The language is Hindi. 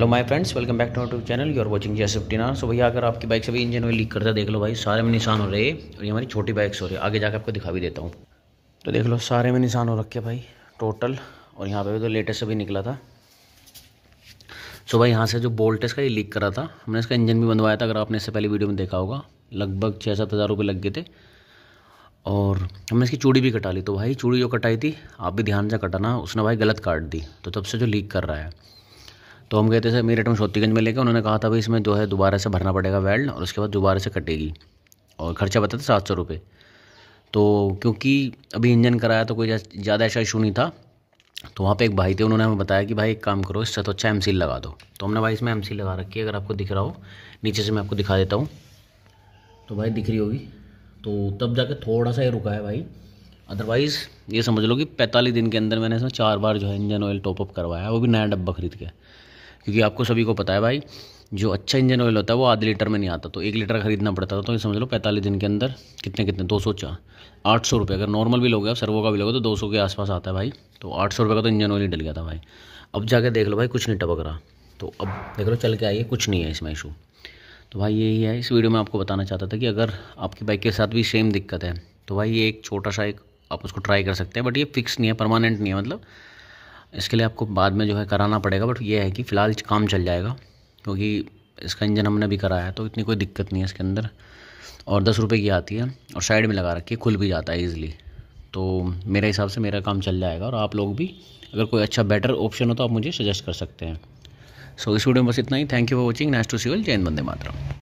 hello my friends welcome back to YouTube channel you are watching G fifty R so भैया अगर आपकी बाइक से भी इंजन में लीक करता है देख लो भाई सारे में निशान हो रहे हैं और ये हमारी छोटी बाइक्स हो रही है आगे जाकर आपको दिखा भी देता हूँ तो देख लो सारे में निशान हो रखे भाई टोटल और यहाँ पर भी तो लेटेस्ट अभी निकला था सो भाई यहाँ से जो बोल्ट इसका ये लीक करा था हमने इसका इंजन भी बनवाया था अगर आपने इससे पहले वीडियो में देखा होगा लगभग छः सात हज़ार रुपये लग गए थे और हमने इसकी चूड़ी भी कटा ली तो भाई चूड़ी जो कटाई थी आप भी ध्यान से कटाना उसने भाई गलत काट दी तो तब से जो लीक कर रहा है तो हम कहते सर मेरठ में शोतीगंज में लेकर उन्होंने कहा था भाई इसमें जो है दोबारा से भरना पड़ेगा वेल्ड और उसके बाद दोबारा से कटेगी और खर्चा बताते सात सौ रुपये तो क्योंकि अभी इंजन कराया तो कोई ज़्यादा ऐसा इशू नहीं था तो वहाँ पे एक भाई थे उन्होंने हमें बताया कि भाई एक काम करो इससे तो अच्छा एम लगा दो तो हमने भाई इसमें एम लगा रखी है अगर आपको दिख रहा हो नीचे से मैं आपको दिखा देता हूँ तो भाई दिख रही होगी तो तब जाके थोड़ा सा ये रुका है भाई अदरवाइज़ ये समझ लो कि पैंतालीस दिन के अंदर मैंने इसमें चार बार जो है इंजन ऑयल टॉपअप करवाया वो भी नया डब्बा खरीद के क्योंकि आपको सभी को पता है भाई जो अच्छा इंजन ऑयल होता है वो आधे लीटर में नहीं आता तो एक लीटर खरीदना पड़ता था तो ये समझ लो पैंतालीस दिन के अंदर कितने कितने दो सौ चार आठ सौ रुपये अगर नॉर्मल भी लोगे आप सर्वो का भी लोगे तो दो सौ के आसपास आता है भाई तो आठ सौ रुपये का तो इंजन ऑयल ही डल गया था भाई अब जाके देख लो भाई कुछ नहीं टपक रहा तो अब देख लो चल के आइए कुछ नहीं है इसमें इशू तो भाई यही है इस वीडियो में आपको बताना चाहता था कि अगर आपकी बाइक के साथ भी सेम दिक्कत है तो भाई ये एक छोटा सा एक आप उसको ट्राई कर सकते हैं बट ये फिक्स नहीं है परमानेंट नहीं है मतलब इसके लिए आपको बाद में जो है कराना पड़ेगा बट ये है कि फ़िलहाल काम चल जाएगा क्योंकि इसका इंजन हमने भी कराया है तो इतनी कोई दिक्कत नहीं है इसके अंदर और दस रुपये की आती है और साइड में लगा रखी है खुल भी जाता है ईज़िली तो मेरे हिसाब से मेरा काम चल जाएगा और आप लोग भी अगर कोई अच्छा बेटर ऑप्शन हो तो आप मुझे सजेस्ट कर सकते हैं सो so, इस वीडियो में बस इतना ही thank you for watching next to see जैन बंदे मात्रा